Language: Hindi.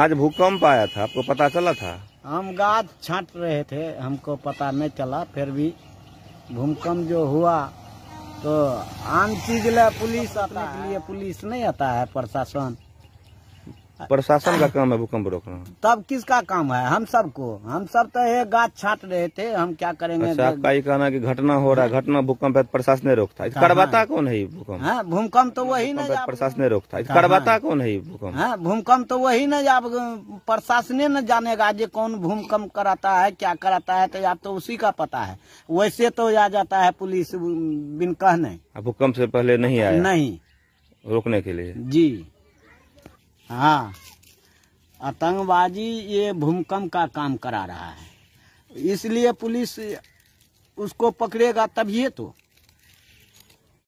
आज भूकंप आया था आपको पता चला था हम गाद छाट रहे थे हमको पता नहीं चला फिर भी भूकंप जो हुआ तो आम चीज ले पुलिस आता है। पुलिस नहीं आता है प्रशासन प्रशासन का काम है भूकंप रोकना तब किसका काम है हम सबको हम सब तो ये गाछ छाट रहे थे हम क्या करेंगे अच्छा, आपका ये कहना कि घटना हो रहा है घटना भूकंप है प्रशासन ने रोकता करवाता कौन है भूकंप हाँ, भूकंप तो वही ना प्रशासन ने रोकता करवाता कौन है भूकंप हाँ, भूकंप तो वही ना आप प्रशासने न जानेगा जो कौन भूकंप कराता है क्या कराता है तो आप तो उसी का पता है वैसे तो आ जाता है पुलिस बिन कहने भूकंप से पहले नहीं आया नहीं रोकने के लिए जी हाँ आतंकवादी ये भूमकंप का काम करा रहा है इसलिए पुलिस उसको पकड़ेगा तभी तो